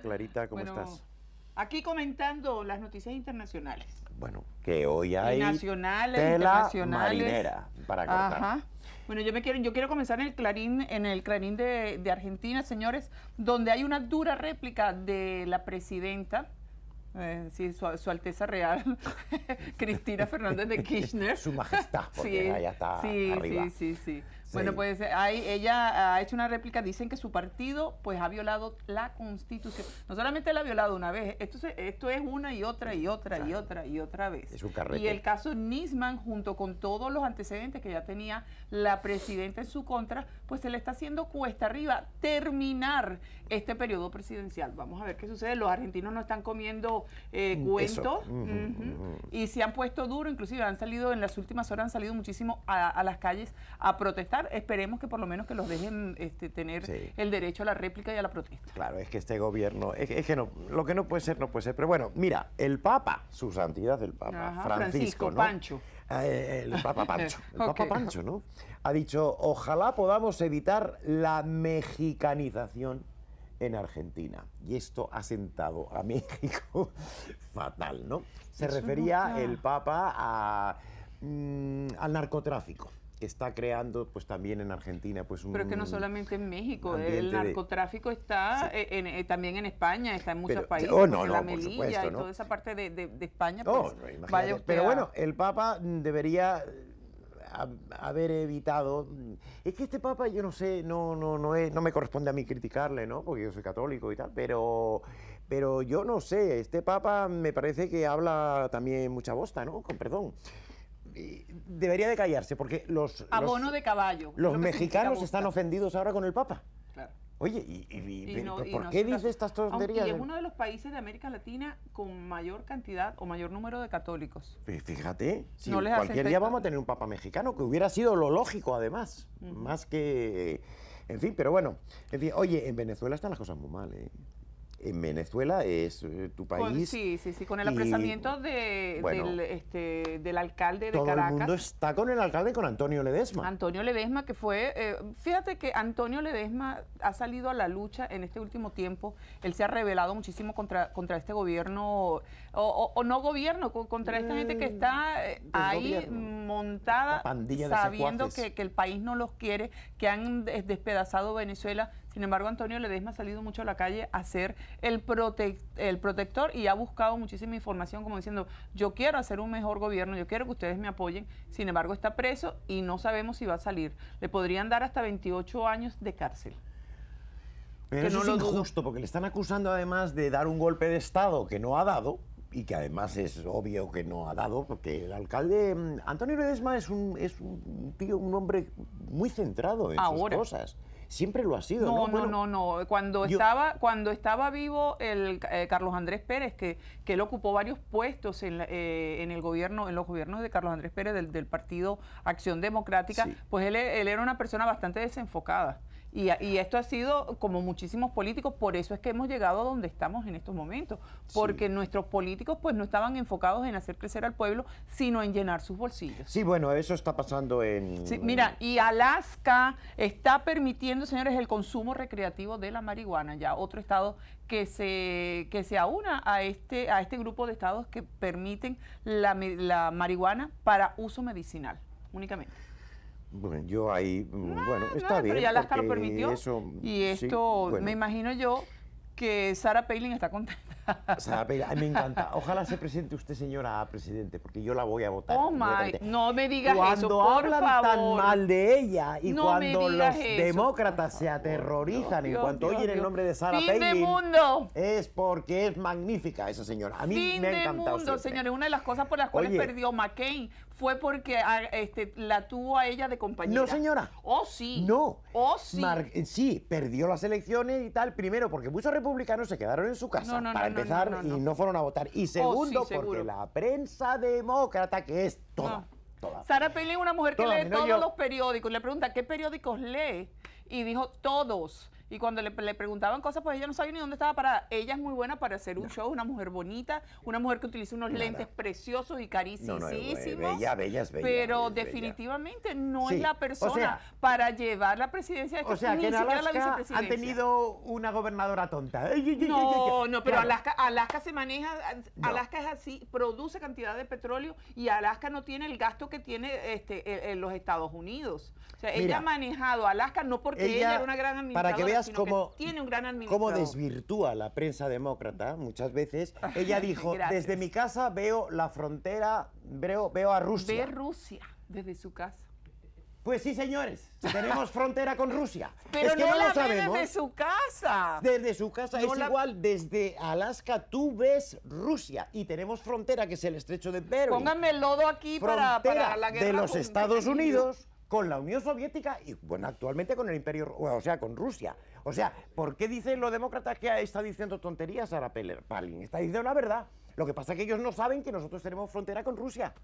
Clarita, ¿cómo estás? Aquí comentando las noticias internacionales. Bueno, que hoy hay nacionales, tela internacionales. para cortar. Bueno, yo me quiero, yo quiero comenzar en el clarín, en el clarín de, Argentina, señores, donde hay una dura réplica de la presidenta eh, su, Alteza Real, Cristina Fernández de Kirchner. su majestad, porque sí, allá está Sí, sí, sí. Bueno, pues hay, ella ha hecho una réplica, dicen que su partido pues ha violado la constitución. No solamente la ha violado una vez, esto, esto es una y otra y otra y otra y otra vez. Y el caso Nisman, junto con todos los antecedentes que ya tenía la presidenta en su contra, pues se le está haciendo cuesta arriba terminar este periodo presidencial. Vamos a ver qué sucede. Los argentinos no están comiendo eh, mm, cuentos y se han puesto duro, inclusive han salido en las últimas horas, han salido muchísimo a las calles a protestar esperemos que por lo menos que los dejen este, tener el derecho a la réplica y a la protesta. Claro, es que este gobierno, es, que no, lo que no puede ser, no puede ser. Pero bueno, mira, el Papa, su santidad el Papa, Francisco, Pancho. Ah, eh, eh, el Papa Pancho, el Papa Pancho, ¿no? Ha dicho, ojalá podamos evitar la mexicanización en Argentina. Y esto ha sentado a México fatal, ¿no? Se refería el Papa mm, al narcotráfico que está creando pues también en Argentina pues un pero que no solamente en México el narcotráfico está eh, en, eh, también en España está en muchos países oh, la Melilla y toda esa parte de, de, España pues, pero bueno el Papa debería eh, haber evitado mm, es que este Papa yo no sé no no no es, no me corresponde a mí criticarle no porque yo soy católico y tal pero pero yo no sé este Papa me parece que habla también mucha bosta no con perdón debería de callarse, porque los... Abono de caballo. Los mexicanos están ofendidos ahora con el Papa. Oye, ¿y, por qué dice estas tonterías? es uno de los países de América Latina con mayor cantidad o mayor número de católicos. Fíjate, si cualquier día vamos a tener un papa mexicano, que hubiera sido lo lógico además, más que... En fin, pero bueno, en oye, en Venezuela están las cosas muy mal, ¿eh? en Venezuela es eh, tu país. sí, sí, sí, con el apresamiento de, este, del, alcalde de todo Caracas. el mundo está con el alcalde, con Antonio Ledesma. Antonio Ledesma, que fue, eh, fíjate que Antonio Ledesma ha salido a la lucha en este último tiempo, él se ha revelado muchísimo contra, contra este gobierno, o, no gobierno, contra esta gente que está eh, mm, ahí montada, sabiendo que, el país no los quiere, que han despedazado Venezuela sin embargo, Antonio Ledesma ha salido mucho a la calle a ser el, el protector y ha buscado muchísima información como diciendo, yo quiero hacer un mejor gobierno, yo quiero que ustedes me apoyen. Sin embargo, está preso y no sabemos si va a salir. Le podrían dar hasta 28 años de cárcel. Pero no es injusto, porque le están acusando además de dar un golpe de Estado que no ha dado y que además es obvio que no ha dado, porque el alcalde mm, Antonio Ledesma es un, es un tío, un hombre muy centrado en sus cosas siempre lo ha sido. No, no, no, no, Cuando, estaba, cuando estaba vivo el eh, Carlos Andrés Pérez, que, que él ocupó varios puestos en, eh, en, el gobierno, en los gobiernos de Carlos Andrés Pérez del, del Partido Acción Democrática, pues él, él era una persona bastante desenfocada. Y, esto ha sido como muchísimos políticos, por eso es que hemos llegado a donde estamos en estos momentos, porque nuestros políticos pues no estaban enfocados en hacer crecer al pueblo, sino en llenar sus bolsillos. Sí, bueno, eso está pasando en... mira, y Alaska está permitiendo, señores, el consumo recreativo de la marihuana, ya otro estado que se, que se aúna a este, a este grupo de estados que permiten la, la marihuana para uso medicinal únicamente. Bueno, yo ahí, mm, ah, bueno, está bien. Pero ya lo permitió. y esto, me imagino yo que Sara Palin está contenta me encanta. Ojalá se presente usted, señora presidente, porque yo la voy a votar. Oh no me digas cuando eso, Cuando hablan tan mal de ella y cuando los demócratas se aterrorizan en cuanto oyen el nombre de Sara Palin, es porque es magnífica esa señora. A mí me ha encantado. Mundo, señores, una de las cosas por las cuales perdió McCain fue porque ah, este, la tuvo a ella de compañera. No, señora. Oh, sí. No. Oh, sí. Eh, sí, perdió las elecciones y tal, primero porque muchos republicanos se quedaron en su casa y no fueron a votar. Y oh, segundo, porque la prensa demócrata, que es toda, toda. Sara Palin es una mujer que lee todos los periódicos. Le pregunta, ¿qué periódicos lee? Y dijo, todos. Y cuando le, preguntaban cosas, pues ella no sabía ni dónde estaba para Ella es muy buena para hacer un show, una mujer bonita, una mujer que utiliza unos lentes preciosos y carísimos. bella, bella bella. Pero definitivamente no es la persona para llevar la presidencia de Estados O sea, que en Alaska han tenido una gobernadora tonta. No, no, pero Alaska, se maneja, Alaska es así, produce cantidad de petróleo y Alaska no tiene el gasto que tiene este, e, e, los Estados Unidos. O sea, ella ha manejado Alaska no porque ella, era una gran administradora. Para que como tiene un gran desvirtúa la prensa demócrata muchas veces. Ella dijo, desde mi casa veo la frontera, veo, veo a Rusia. Ve Rusia desde su casa. Pues sí, señores, tenemos frontera con Rusia. Pero no, la lo sabemos. desde su casa. Desde su casa es igual, desde Alaska tú ves Rusia y tenemos frontera que es el estrecho de Bering. Pónganme el lodo aquí para, de los Estados Unidos con la Unión Soviética y bueno, actualmente con el Imperio, o sea, con Rusia. O sea, ¿por qué dicen los demócratas que está diciendo tonterías a la Palin? Está diciendo la verdad. Lo que pasa es que ellos no saben que nosotros tenemos frontera con Rusia.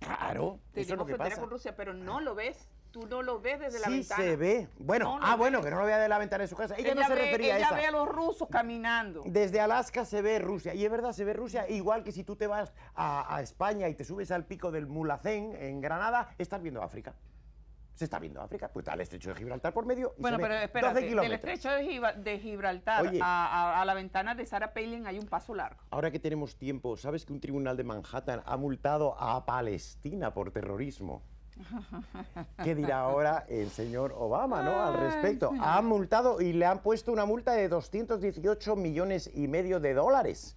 Claro, tenemos eso es frontera con Rusia, pero no lo ves. Tú no lo ves desde la ventana. Sí se ve. Bueno, ah, bueno, que no lo vea de la ventana de su casa. Ella, no se ve, refería a Ella ve a los rusos caminando. Desde Alaska se ve Rusia. Y es verdad, se ve Rusia. Igual que si tú te vas a, España y te subes al pico del Mulacén en Granada, estás viendo África se está viendo África. Pues está el estrecho de Gibraltar por medio. Y bueno, pero espera, del estrecho de, Gibraltar a, la ventana de Sarah Palin hay un paso largo. Ahora que tenemos tiempo, ¿sabes que un tribunal de Manhattan ha multado a Palestina por terrorismo? ¿Qué dirá ahora el señor Obama ¿no? al respecto? Ha multado y le han puesto una multa de 218 millones y medio de dólares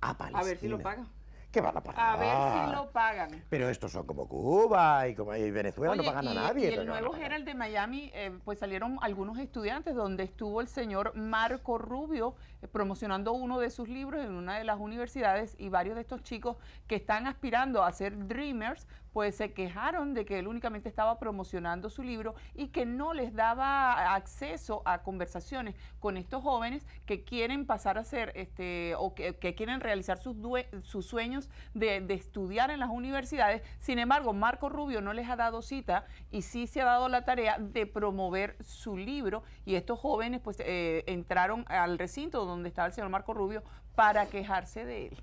a Palestina. A ver si lo paga. ¿Qué van a pagar. A ver si lo pagan. Pero estos son como Cuba y como Venezuela, no pagan a nadie. Y el nuevo Herald de Miami, eh, pues salieron algunos estudiantes donde estuvo el señor Marco Rubio eh, promocionando uno de sus libros en una de las universidades y varios de estos chicos que están aspirando a ser dreamers, pues se quejaron de que él únicamente estaba promocionando su libro y que no les daba acceso a conversaciones con estos jóvenes que quieren pasar a ser, este, o que, quieren realizar sus, sus sueños de, estudiar en las universidades. Sin embargo, Marco Rubio no les ha dado cita y sí se ha dado la tarea de promover su libro y estos jóvenes pues eh, entraron al recinto donde estaba el señor Marco Rubio para quejarse de él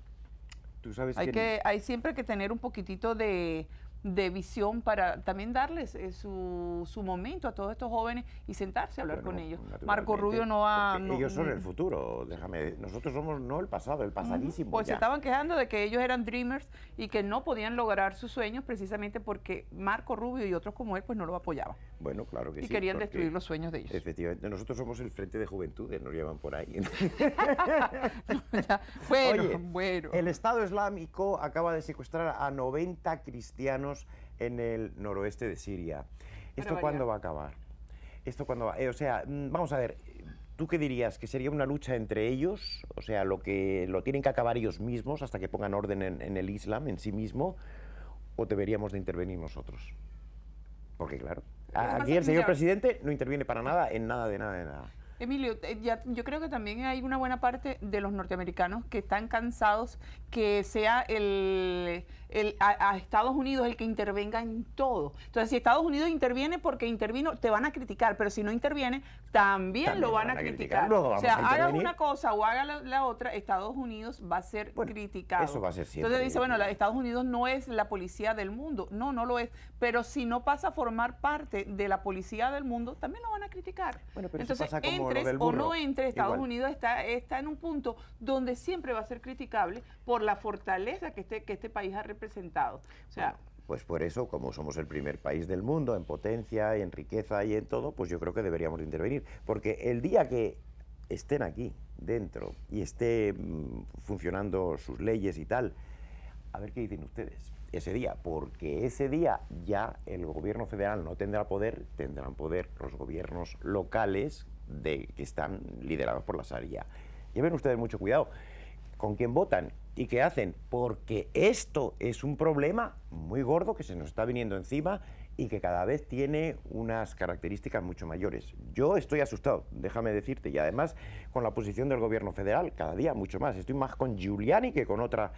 hay que, hay siempre que tener un poquitito de, visión para también darles eh, su, su, momento a todos estos jóvenes y sentarse a hablar con ellos. Marco Rubio no ha... No, ellos son mm. el futuro, déjame, nosotros somos no el pasado, el pasadísimo. Pues se estaban quejando de que ellos eran dreamers y que no podían lograr sus sueños precisamente porque Marco Rubio y otros como él pues no lo apoyaban. Bueno, claro que sí. Y querían destruir los sueños de ellos. Efectivamente. Nosotros somos el Frente de Juventudes, nos llevan por ahí. bueno, bueno. El Estado Islámico acaba de secuestrar a 90 cristianos en el noroeste de Siria. ¿Esto cuándo va a acabar? ¿Esto cuándo eh, o sea, mm, vamos a ver, ¿Tú qué dirías? ¿Que sería una lucha entre ellos? O sea, lo que lo tienen que acabar ellos mismos hasta que pongan orden en, en el Islam en sí mismo, o deberíamos de intervenir nosotros? Porque claro, Aquí ah, el señor presidente no interviene para nada, en nada, de nada, de nada. Emilio, eh, yo creo que también hay una buena parte de los norteamericanos que están cansados que sea el a, Estados Unidos el que intervenga en todo. Entonces, si Estados Unidos interviene porque intervino, te van a criticar, pero si no interviene, también, lo van, a, criticar. o sea, haga una cosa o haga la, otra, Estados Unidos va a ser criticado. Entonces dice, bueno, Estados Unidos no es la policía del mundo. No, no lo es. Pero si no pasa a formar parte de la policía del mundo, también lo van a criticar. Entonces, entres o no entres, Estados Unidos está, está en un punto donde siempre va a ser criticable por la fortaleza que este, que este país ha representado Presentado. Pues por eso, como somos el primer país del mundo en potencia, y en riqueza y en todo, pues yo creo que deberíamos intervenir. Porque el día que estén aquí, dentro, y esté mm, funcionando sus leyes y tal, a ver qué dicen ustedes ese día, porque ese día ya el gobierno federal no tendrá poder, tendrán poder los gobiernos locales de, que están liderados por la Y ven ustedes mucho cuidado con quién votan ¿Y qué hacen? Porque esto es un problema muy gordo que se nos está viniendo encima y que cada vez tiene unas características mucho mayores. Yo estoy asustado, déjame decirte, y además con la posición del gobierno federal, cada día mucho más. Estoy más con Giuliani que con otra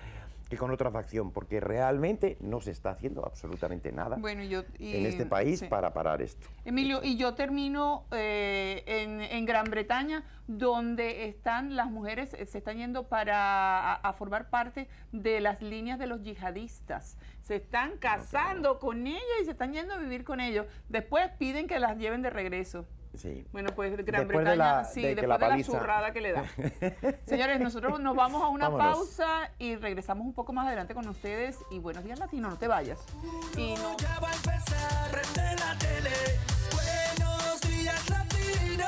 con otra facción, porque realmente no se está haciendo absolutamente nada en este país para parar esto. Emilio, y yo termino eh, en, Gran Bretaña, donde están las mujeres, eh, se están yendo para a, formar parte de las líneas de los yihadistas. Se están casando con ellas y se están yendo a vivir con ellos. Después piden que las lleven de regreso. Sí. Bueno, pues Gran Bretaña, sí, después de la zurrada que le da. Señores, nosotros nos vamos a una pausa y regresamos un poco más adelante con ustedes. Y buenos días, Latino, no te vayas. Y no... Ya va a empezar, la tele. Buenos días, Latino,